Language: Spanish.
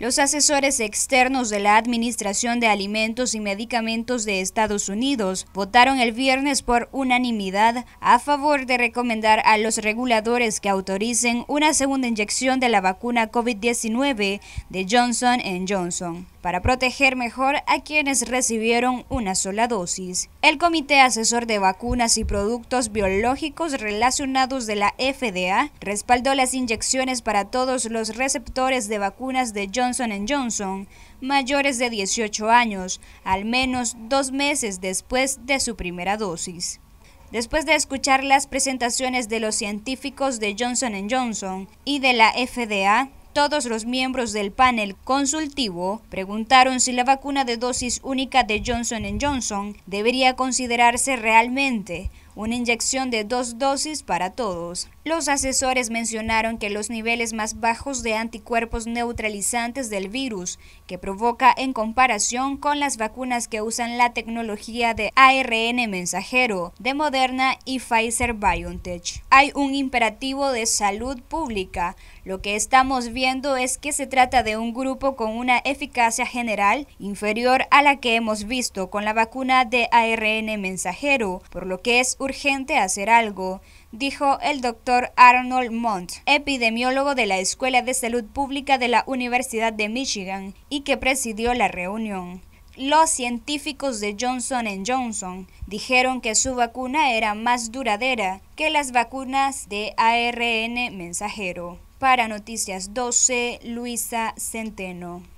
Los asesores externos de la Administración de Alimentos y Medicamentos de Estados Unidos votaron el viernes por unanimidad a favor de recomendar a los reguladores que autoricen una segunda inyección de la vacuna COVID-19 de Johnson Johnson para proteger mejor a quienes recibieron una sola dosis. El Comité Asesor de Vacunas y Productos Biológicos Relacionados de la FDA respaldó las inyecciones para todos los receptores de vacunas de Johnson Johnson mayores de 18 años, al menos dos meses después de su primera dosis. Después de escuchar las presentaciones de los científicos de Johnson Johnson y de la FDA, todos los miembros del panel consultivo preguntaron si la vacuna de dosis única de Johnson Johnson debería considerarse realmente una inyección de dos dosis para todos. Los asesores mencionaron que los niveles más bajos de anticuerpos neutralizantes del virus, que provoca en comparación con las vacunas que usan la tecnología de ARN mensajero de Moderna y Pfizer BioNTech. Hay un imperativo de salud pública. Lo que estamos viendo es que se trata de un grupo con una eficacia general inferior a la que hemos visto con la vacuna de ARN mensajero, por lo que es urgente hacer algo dijo el doctor Arnold Mont, epidemiólogo de la Escuela de Salud Pública de la Universidad de Michigan y que presidió la reunión. Los científicos de Johnson Johnson dijeron que su vacuna era más duradera que las vacunas de ARN mensajero. Para Noticias 12, Luisa Centeno.